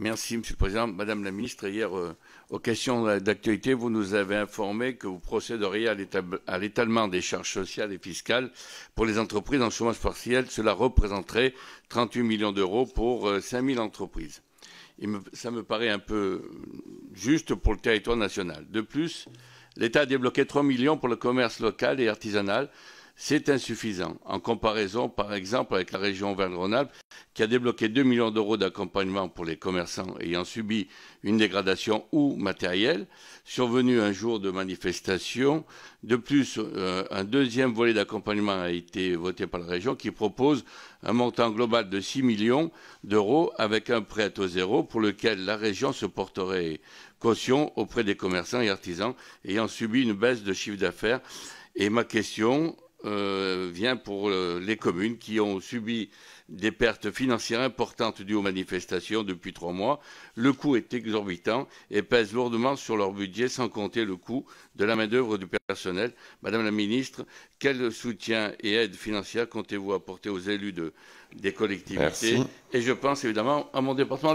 Merci, Monsieur le Président. Madame la Ministre, hier, euh, aux questions d'actualité, vous nous avez informé que vous procéderiez à l'étalement des charges sociales et fiscales pour les entreprises en chômage partiel. Cela représenterait 38 millions d'euros pour 5 euh, 000 entreprises. ça me paraît un peu juste pour le territoire national. De plus, l'État a débloqué 3 millions pour le commerce local et artisanal c'est insuffisant, en comparaison par exemple avec la région Auvergne-Rhône-Alpes qui a débloqué 2 millions d'euros d'accompagnement pour les commerçants ayant subi une dégradation ou matérielle, survenue un jour de manifestation. De plus, euh, un deuxième volet d'accompagnement a été voté par la région qui propose un montant global de 6 millions d'euros avec un prêt à taux zéro pour lequel la région se porterait caution auprès des commerçants et artisans ayant subi une baisse de chiffre d'affaires. Et ma question, euh, vient pour euh, les communes qui ont subi des pertes financières importantes dues aux manifestations depuis trois mois. Le coût est exorbitant et pèse lourdement sur leur budget, sans compter le coût de la main-d'œuvre du personnel. Madame la ministre, quel soutien et aide financière comptez-vous apporter aux élus des collectivités Et je pense évidemment à mon département.